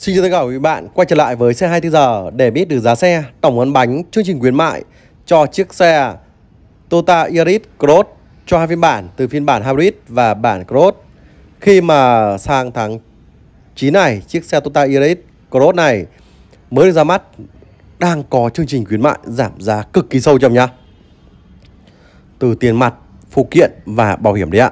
Xin chào tất cả quý bạn quay trở lại với xe 24 giờ để biết được giá xe, tổng ấn bánh, chương trình khuyến mại cho chiếc xe Toyota Yaris Cross cho hai phiên bản từ phiên bản hybrid và bản Cross. Khi mà sang tháng 9 này, chiếc xe Toyota Yaris Cross này mới được ra mắt đang có chương trình khuyến mại giảm giá cực kỳ sâu chậm nhá. Từ tiền mặt, phụ kiện và bảo hiểm đấy ạ.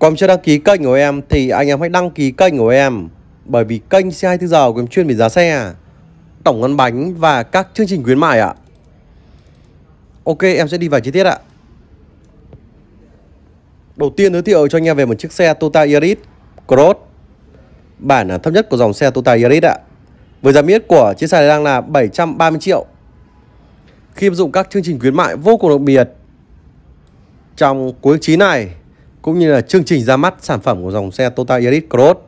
Còn chưa đăng ký kênh của em thì anh em hãy đăng ký kênh của em bởi vì kênh xe 24 giờ của em chuyên về giá xe, tổng ngân bánh và các chương trình khuyến mại ạ. Ok, em sẽ đi vào chi tiết ạ. Đầu tiên giới thiệu cho anh em về một chiếc xe Toyota Yaris Cross bản thấp nhất của dòng xe Toyota Yaris ạ. Với giá miết của chiếc xe này đang là 730 triệu. Khi áp dụng các chương trình khuyến mại vô cùng đặc biệt trong cuối chí này cũng như là chương trình ra mắt sản phẩm của dòng xe Toyota Yaris Cross.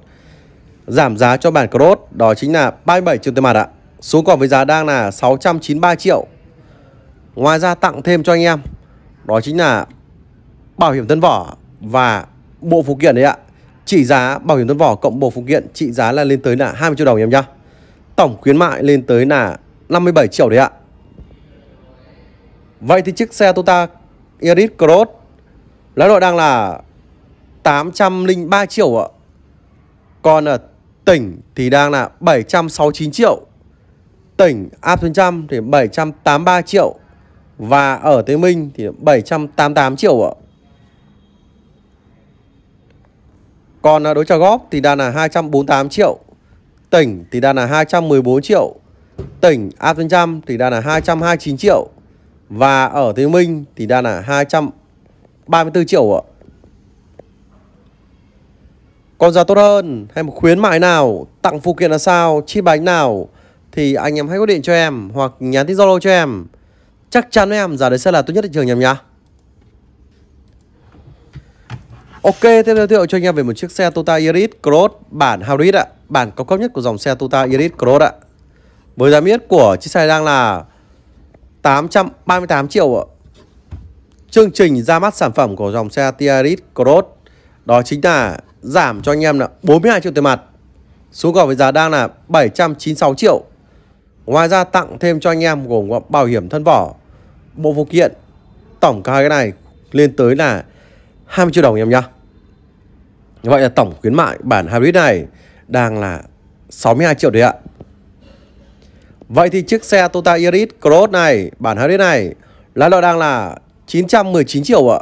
Giảm giá cho bản Cross đó chính là 37 triệu tiền mặt ạ. Số còn với giá đang là 693 triệu. Ngoài ra tặng thêm cho anh em đó chính là bảo hiểm thân vỏ và bộ phụ kiện đấy ạ. trị giá bảo hiểm thân vỏ cộng bộ phụ kiện trị giá là lên tới là 20 triệu đồng em nhá. Tổng khuyến mại lên tới là 57 triệu đấy ạ. Vậy thì chiếc xe Toyota Yaris Cross Lá đội đang là 803 triệu ạ. Còn ở tỉnh thì đang là 769 triệu. Tỉnh áp xuống trăm thì 783 triệu. Và ở Tây Minh thì 788 triệu ạ. Còn à, đối trò góp thì đang là 248 triệu. Tỉnh thì đang là 214 triệu. Tỉnh áp trên trăm thì đang là 229 triệu. Và ở Tây Minh thì đang là 200 34 triệu ạ Còn giá tốt hơn Hay một khuyến mại nào Tặng phụ kiện là sao Chi bánh nào Thì anh em hãy gọi điện cho em Hoặc nhắn tin Zalo cho em Chắc chắn với em giá đấy sẽ là tốt nhất thị trường nhầm nhá Ok, tiếp theo giới thiệu cho anh em về một chiếc xe Toyota Yaris Cross bản hybrid ạ, bản cao cấp nhất của dòng xe Toyota Yaris Cross ạ. Với giá miết của chiếc xe đang là 838 triệu ạ chương trình ra mắt sản phẩm của dòng xe Tiaris Cross đó chính là giảm cho anh em là 42 triệu tiền mặt số gồm với giá đang là 796 triệu ngoài ra tặng thêm cho anh em gồm bảo hiểm thân vỏ bộ phụ kiện tổng cả hai cái này lên tới là 20 triệu đồng em nhá vậy là tổng khuyến mại bản hybrid này đang là 62 triệu đấy ạ Vậy thì chiếc xe Toyota Yaris Cross này, bản hybrid này, lái nó đang là 919 triệu ạ.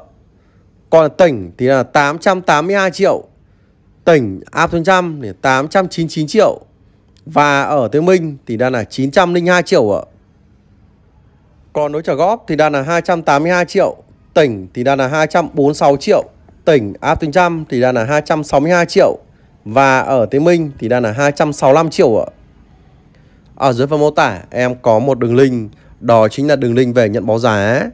Còn tỉnh thì là 882 triệu. Tỉnh áp xuống trăm thì 899 triệu. Và ở Tây Minh thì đang là 902 triệu ạ. Còn đối trả góp thì đang là 282 triệu. Tỉnh thì đang là 246 triệu. Tỉnh áp tính trăm thì đang là 262 triệu. Và ở Tây Minh thì đang là 265 triệu ạ. Ở dưới phần mô tả em có một đường link. Đó chính là đường link về nhận báo giá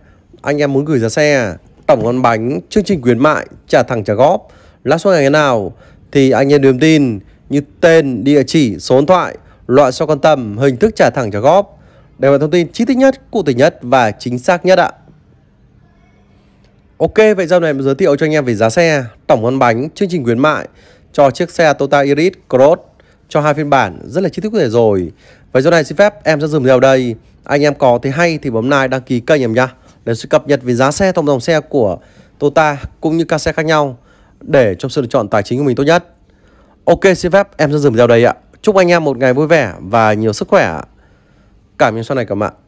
anh em muốn gửi ra xe, tổng ngón bánh, chương trình khuyến mại, trả thẳng trả góp, lãi suất ngày nào thì anh em điềm tin như tên, địa chỉ, số điện thoại, loại xe quan tâm, hình thức trả thẳng trả góp đều là thông tin chi tiết nhất, cụ thể nhất và chính xác nhất ạ. Ok, vậy giờ này mình giới thiệu cho anh em về giá xe, tổng ngón bánh, chương trình khuyến mại cho chiếc xe Toyota Iris Cross cho hai phiên bản rất là chi tiết cụ thể rồi. Vậy giờ này xin phép em sẽ dừng video đây. Anh em có thấy hay thì bấm like đăng ký kênh em nhá để sự cập nhật về giá xe trong dòng xe của Toyota cũng như các xe khác nhau để trong sự lựa chọn tài chính của mình tốt nhất. Ok xin phép em sẽ dừng video đây ạ. Chúc anh em một ngày vui vẻ và nhiều sức khỏe Cảm ơn sau này các bạn.